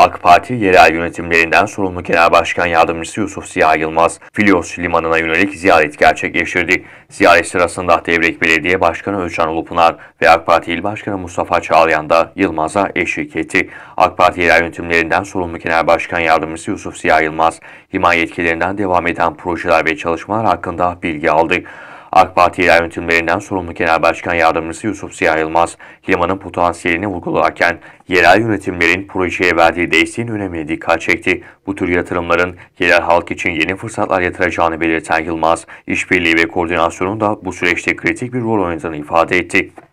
AK Parti yerel yönetimlerinden sorumlu Genel Başkan Yardımcısı Yusuf Ziya Yılmaz, Filios Limanı'na yönelik ziyaret gerçekleştirdi. Ziyaret sırasında Devrek Belediye Başkanı Özcan Ulupınar ve AK Parti İl Başkanı Mustafa Çağlayan da Yılmaz'a eşlik etti. AK Parti yerel yönetimlerinden sorumlu Genel Başkan Yardımcısı Yusuf Ziya Yılmaz, liman yetkilerinden devam eden projeler ve çalışmalar hakkında bilgi aldı. AK Parti İl yönetimlerinden sorumlu Genel Başkan Yardımcısı Yusuf Siyah Yılmaz, limanın potansiyelini vurgularken yerel yönetimlerin projeye verdiği desteğin önemine dikkat çekti. Bu tür yatırımların yerel halk için yeni fırsatlar yatıracağını belirten Yılmaz, işbirliği ve koordinasyonun da bu süreçte kritik bir rol oynadığını ifade etti.